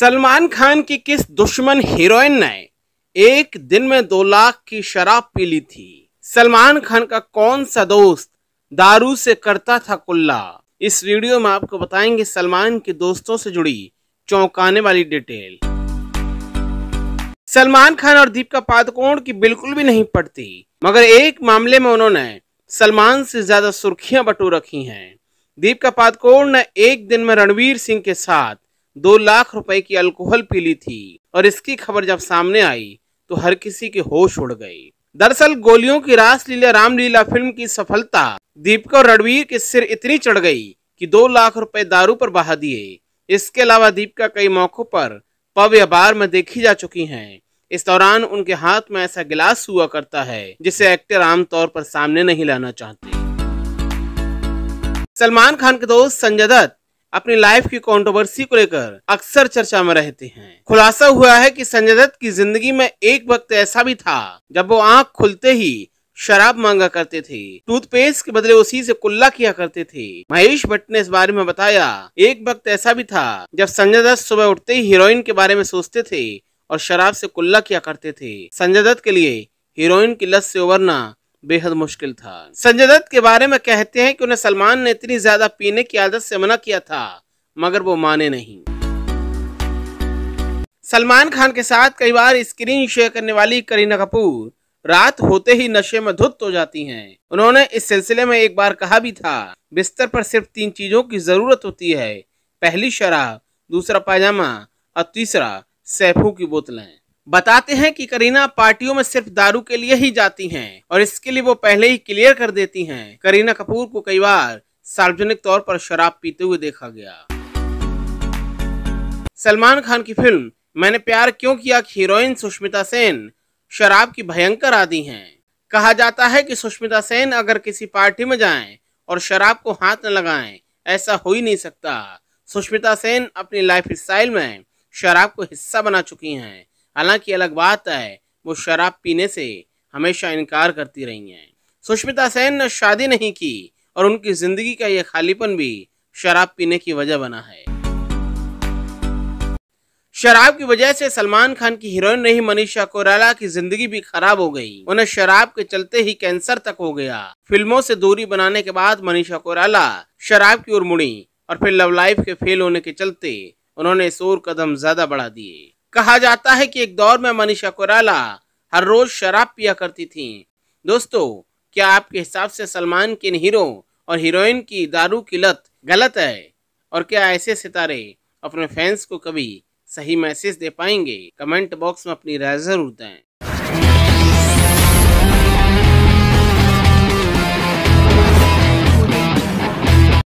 सलमान खान की किस दुश्मन हीरोइन ने एक दिन में दो लाख की शराब पी ली थी सलमान खान का कौन सा दोस्त दारू से करता था कुल्ला इस वीडियो में आपको बताएंगे सलमान के दोस्तों से जुड़ी चौंकाने वाली डिटेल सलमान खान और दीपिका पादुकोण की बिल्कुल भी नहीं पड़ती मगर एक मामले में उन्होंने सलमान से ज्यादा सुर्खियां बटू रखी हैं दीपिका पादुकोण ने एक दिन में रणवीर सिंह के साथ दो लाख रुपए की अल्कोहल पी ली थी और इसकी खबर जब सामने आई तो हर किसी के होश उड़ गए दरअसल गोलियों की रासलीला रामलीला फिल्म की सफलता दीपिका और रणवीर के सिर इतनी चढ़ गई कि दो लाख रुपए दारू पर बहा दिए इसके अलावा दीपिका कई मौकों पर पव या बार में देखी जा चुकी हैं इस दौरान उनके हाथ में ऐसा गिलास हुआ करता है जिसे एक्टर आमतौर पर सामने नहीं लाना चाहते सलमान खान के दोस्त संजय दत्त अपनी लाइफ की कंट्रोवर्सी को लेकर अक्सर चर्चा में रहते हैं खुलासा हुआ है कि संजय दत्त की जिंदगी में एक वक्त ऐसा भी था जब वो आंख खुलते ही शराब मांगा करते थे टूथपेस्ट के बदले उसी से कुल्ला किया करते थे महेश भट्ट ने इस बारे में बताया एक वक्त ऐसा भी था जब संजय दत्त सुबह उठते ही हीरोइन के बारे में सोचते थे और शराब से कुल्ला किया करते थे संजय दत्त के लिए हीरोइन की लत से उबरना बेहद मुश्किल था संजय दत्त के बारे में कहते हैं कि उन्हें सलमान ने इतनी ज्यादा पीने की आदत से मना किया था मगर वो माने नहीं सलमान खान के साथ कई बार स्क्रीन शेयर करने वाली करीना कपूर रात होते ही नशे में धुत हो जाती हैं। उन्होंने इस सिलसिले में एक बार कहा भी था बिस्तर पर सिर्फ तीन चीजों की जरूरत होती है पहली शराब दूसरा पायजामा और तीसरा सैफू की बोतलें बताते हैं कि करीना पार्टियों में सिर्फ दारू के लिए ही जाती हैं और इसके लिए वो पहले ही क्लियर कर देती हैं करीना कपूर को कई बार सार्वजनिक तौर पर शराब पीते हुए देखा गया सलमान खान की फिल्म मैंने प्यार क्यों किया हीरोइन सुष्मिता सेन शराब की भयंकर आदि हैं कहा जाता है कि सुष्मिता सेन अगर किसी पार्टी में जाए और शराब को हाथ न लगाए ऐसा हो ही नहीं सकता सुष्मिता सेन अपनी लाइफ स्टाइल में शराब को हिस्सा बना चुकी हैं हालांकि अलग बात है वो शराब पीने से हमेशा इनकार करती रही हैं सुष्मिता सेन ने शादी नहीं की और उनकी जिंदगी का यह खालीपन भी शराब पीने की वजह बना है शराब की वजह से सलमान खान की हीरोइन रही मनीषा कोराला की जिंदगी भी खराब हो गई उन्हें शराब के चलते ही कैंसर तक हो गया फिल्मों से दूरी बनाने के बाद मनीषा कोराला शराब की ओर मुड़ी और फिर लव लाइफ के फेल होने के चलते उन्होंने शोर कदम ज्यादा बढ़ा दिए कहा जाता है कि एक दौर में मनीषा कोराला हर रोज शराब पिया करती थी दोस्तों क्या आपके हिसाब से सलमान के हीरो और हीरोइन की दारू की लत गलत है और क्या ऐसे सितारे अपने फैंस को कभी सही मैसेज दे पाएंगे कमेंट बॉक्स में अपनी राय जरूर दें